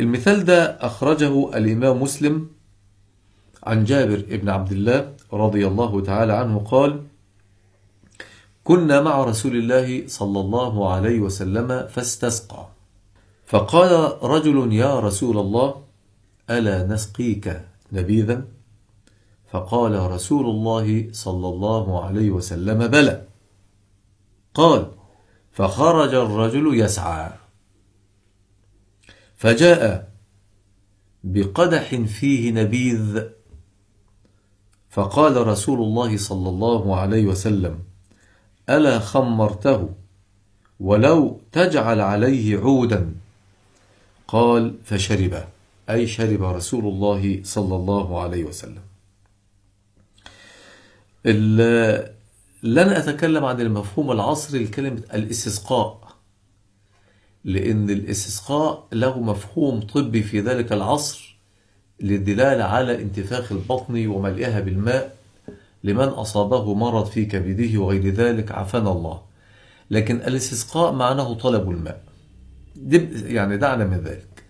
المثال ده أخرجه الإمام مسلم عن جابر بن عبد الله رضي الله تعالى عنه قال كنا مع رسول الله صلى الله عليه وسلم فاستسقى فقال رجل يا رسول الله ألا نسقيك نبيذا فقال رسول الله صلى الله عليه وسلم بلى قال فخرج الرجل يسعى فجاء بقدح فيه نبيذ فقال رسول الله صلى الله عليه وسلم ألا خمرته ولو تجعل عليه عودا قال فشرب أي شرب رسول الله صلى الله عليه وسلم لن أتكلم عن المفهوم العصري لكلمة الاستسقاء لأن الاستسقاء له مفهوم طبي في ذلك العصر للدلالة على انتفاخ البطن وملئها بالماء لمن أصابه مرض في كبده وغير ذلك عافانا الله لكن الاستسقاء معناه طلب الماء يعني دعنا من ذلك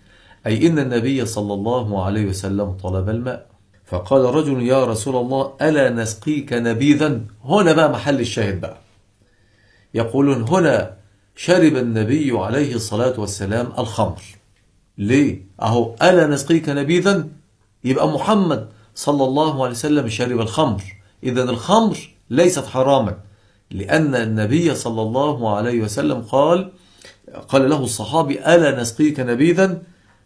أي إن النبي صلى الله عليه وسلم طلب الماء فقال رجل يا رسول الله ألا نسقيك نبيذا هنا بقى محل الشاهد بقى يقولون هنا شرب النبي عليه الصلاة والسلام الخمر ليه؟ أهو ألا نسقيك نبيذا يبقى محمد صلى الله عليه وسلم شرب الخمر إذا الخمر ليست حراما لأن النبي صلى الله عليه وسلم قال قال له الصحابي ألا نسقيك نبيذا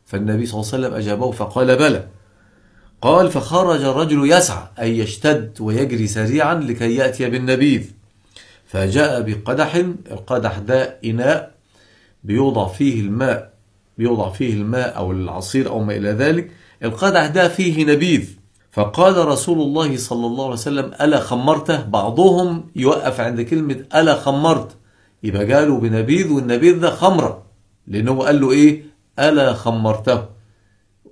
فالنبي صلى الله عليه وسلم أجابه فقال بلى قال فخرج الرجل يسعى أي يشتد ويجري سريعا لكي يأتي بالنبيذ فجاء بقدح القدح ده إناء بيوضع فيه الماء بيوضع فيه الماء أو العصير أو ما إلى ذلك القدح ده فيه نبيذ فقال رسول الله صلى الله عليه وسلم ألا خمرته بعضهم يوقف عند كلمة ألا خمرت يبقى جاله بنبيذ والنبيذ ده خمرة لأنه قال له إيه ألا خمرته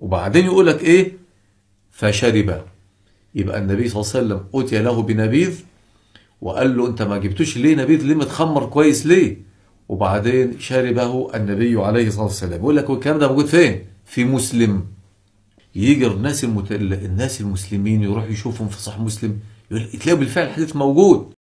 وبعدين يقول لك إيه فشرب يبقى النبي صلى الله عليه وسلم أتي له بنبيذ وقال له انت ما جبتوش ليه نبيذ ليه متخمر كويس ليه وبعدين شربه النبي عليه الصلاه والسلام يقول لك والكلام ده موجود فين في مسلم يجي الناس المت... الناس المسلمين يروح يشوفهم في صحيح مسلم يقول تلاقوا بالفعل الحديث موجود